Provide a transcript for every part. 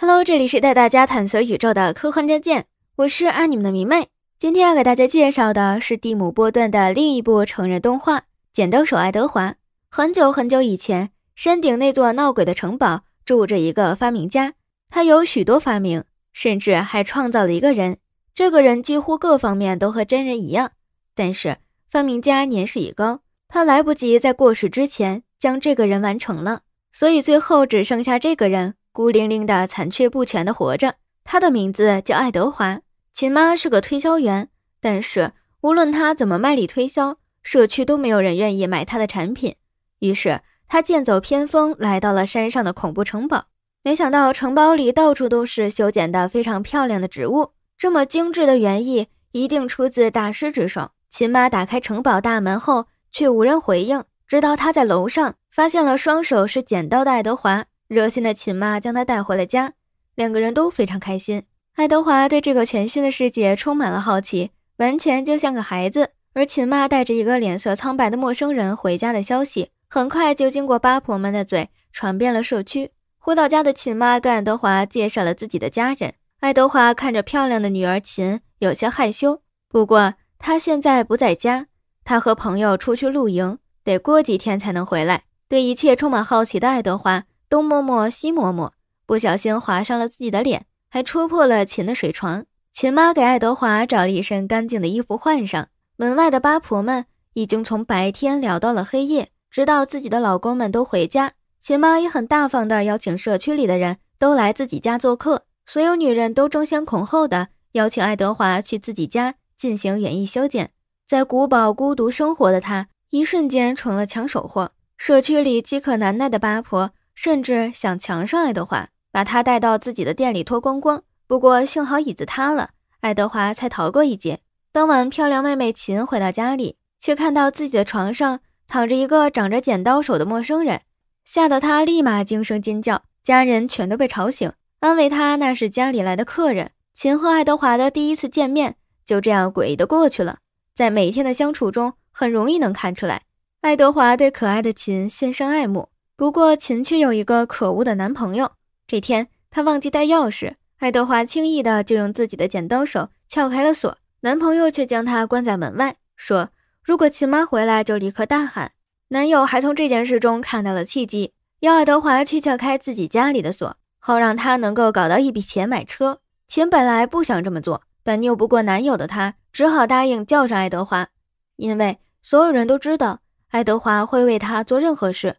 Hello，这里是带大家探索宇宙的科幻战舰，我是爱你们的迷妹。今天要给大家介绍的是蒂姆·波顿的另一部成人动画《剪刀手爱德华》。很久很久以前，山顶那座闹鬼的城堡住着一个发明家，他有许多发明，甚至还创造了一个人。这个人几乎各方面都和真人一样，但是发明家年事已高，他来不及在过世之前将这个人完成了，所以最后只剩下这个人。孤零零的、残缺不全的活着。他的名字叫爱德华。秦妈是个推销员，但是无论他怎么卖力推销，社区都没有人愿意买他的产品。于是他剑走偏锋，来到了山上的恐怖城堡。没想到城堡里到处都是修剪得非常漂亮的植物，这么精致的园艺一定出自大师之手。秦妈打开城堡大门后，却无人回应，直到他在楼上发现了双手是剪刀的爱德华。热心的秦妈将他带回了家，两个人都非常开心。爱德华对这个全新的世界充满了好奇，完全就像个孩子。而秦妈带着一个脸色苍白的陌生人回家的消息，很快就经过八婆们的嘴传遍了社区。回到家的秦妈跟爱德华介绍了自己的家人。爱德华看着漂亮的女儿秦，有些害羞。不过他现在不在家，他和朋友出去露营，得过几天才能回来。对一切充满好奇的爱德华。东摸摸西摸摸，不小心划伤了自己的脸，还戳破了秦的水床。秦妈给爱德华找了一身干净的衣服换上。门外的八婆们已经从白天聊到了黑夜，直到自己的老公们都回家。秦妈也很大方的邀请社区里的人都来自己家做客。所有女人都争先恐后的邀请爱德华去自己家进行演艺修剪。在古堡孤独生活的他，一瞬间成了抢手货。社区里饥渴难耐的八婆。甚至想强上爱德华，把他带到自己的店里脱光光。不过幸好椅子塌了，爱德华才逃过一劫。当晚，漂亮妹妹琴回到家里，却看到自己的床上躺着一个长着剪刀手的陌生人，吓得她立马惊声尖叫，家人全都被吵醒，安慰她那是家里来的客人。琴和爱德华的第一次见面就这样诡异的过去了。在每天的相处中，很容易能看出来，爱德华对可爱的琴心生爱慕。不过，琴却有一个可恶的男朋友。这天，她忘记带钥匙，爱德华轻易的就用自己的剪刀手撬开了锁。男朋友却将她关在门外，说：“如果秦妈回来，就立刻大喊。”男友还从这件事中看到了契机，要爱德华去撬开自己家里的锁，好让他能够搞到一笔钱买车。琴本来不想这么做，但拗不过男友的他，只好答应叫上爱德华，因为所有人都知道爱德华会为他做任何事。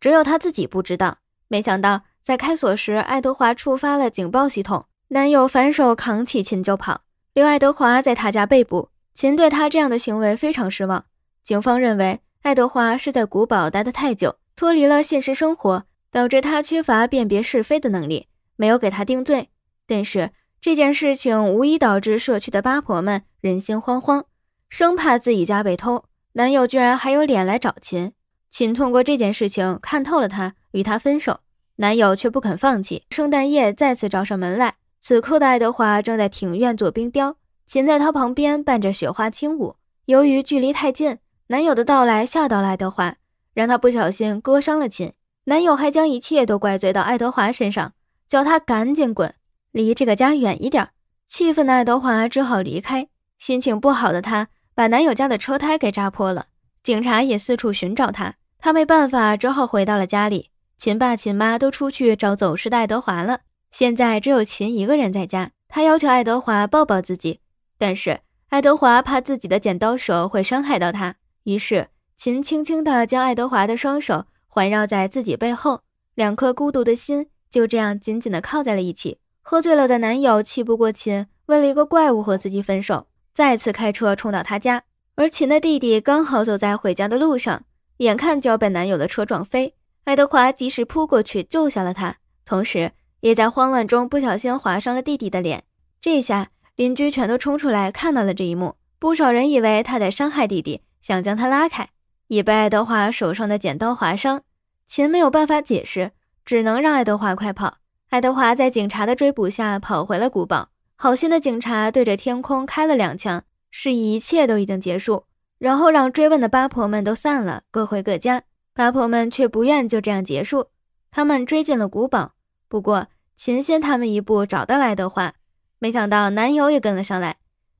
只有他自己不知道。没想到在开锁时，爱德华触发了警报系统，男友反手扛起琴就跑，留爱德华在他家被捕。琴对他这样的行为非常失望。警方认为爱德华是在古堡待得太久，脱离了现实生活，导致他缺乏辨别是非的能力，没有给他定罪。但是这件事情无疑导致社区的八婆们人心惶惶，生怕自己家被偷。男友居然还有脸来找琴。秦通过这件事情看透了他，与他分手。男友却不肯放弃，圣诞夜再次找上门来。此刻的爱德华正在庭院做冰雕，秦在他旁边伴着雪花轻舞。由于距离太近，男友的到来吓到了爱德华，让他不小心割伤了秦。男友还将一切都怪罪到爱德华身上，叫他赶紧滚，离这个家远一点。气愤的爱德华只好离开。心情不好的他把男友家的车胎给扎破了。警察也四处寻找他，他没办法，只好回到了家里。秦爸秦妈都出去找走失的爱德华了，现在只有秦一个人在家。他要求爱德华抱抱自己，但是爱德华怕自己的剪刀手会伤害到他，于是秦轻轻地将爱德华的双手环绕在自己背后，两颗孤独的心就这样紧紧地靠在了一起。喝醉了的男友气不过秦，为了一个怪物和自己分手，再次开车冲到他家。而秦的弟弟刚好走在回家的路上，眼看就要被男友的车撞飞，爱德华及时扑过去救下了他，同时也在慌乱中不小心划伤了弟弟的脸。这下邻居全都冲出来看到了这一幕，不少人以为他在伤害弟弟，想将他拉开，也被爱德华手上的剪刀划伤。秦没有办法解释，只能让爱德华快跑。爱德华在警察的追捕下跑回了古堡，好心的警察对着天空开了两枪。示意一切都已经结束，然后让追问的八婆们都散了，各回各家。八婆们却不愿就这样结束，他们追进了古堡。不过秦先他们一步找到爱德华，没想到男友也跟了上来，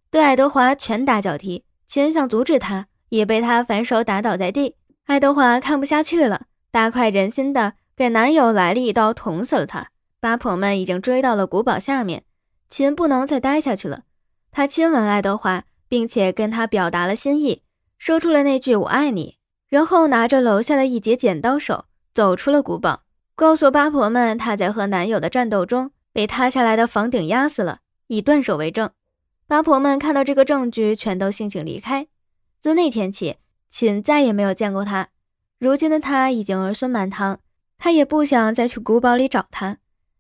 对爱德华拳打脚踢。秦想阻止他，也被他反手打倒在地。爱德华看不下去了，大快人心的给男友来了一刀，捅死了他。八婆们已经追到了古堡下面，秦不能再待下去了，他亲吻爱德华。并且跟他表达了心意，说出了那句“我爱你”，然后拿着楼下的一截剪刀手走出了古堡，告诉八婆们他在和男友的战斗中被塌下来的房顶压死了，以断手为证。八婆们看到这个证据，全都悻悻离开。自那天起，秦再也没有见过他。如今的他已经儿孙满堂，他也不想再去古堡里找他，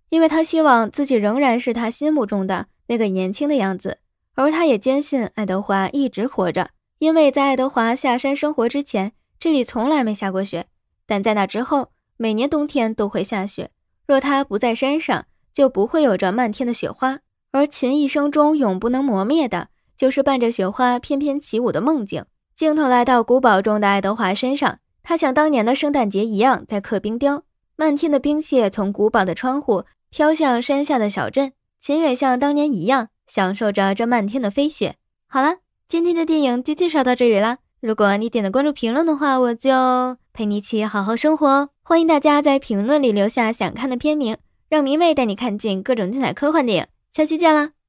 因为他希望自己仍然是他心目中的那个年轻的样子。而他也坚信爱德华一直活着，因为在爱德华下山生活之前，这里从来没下过雪；但在那之后，每年冬天都会下雪。若他不在山上，就不会有着漫天的雪花。而秦一生中永不能磨灭的就是伴着雪花翩翩起舞的梦境。镜头来到古堡中的爱德华身上，他像当年的圣诞节一样在刻冰雕，漫天的冰屑从古堡的窗户飘向山下的小镇。秦也像当年一样。享受着这漫天的飞雪。好了，今天的电影就介绍到这里啦。如果你点了关注、评论的话，我就陪你一起好好生活。欢迎大家在评论里留下想看的片名，让明妹带你看尽各种精彩科幻电影。下期见啦！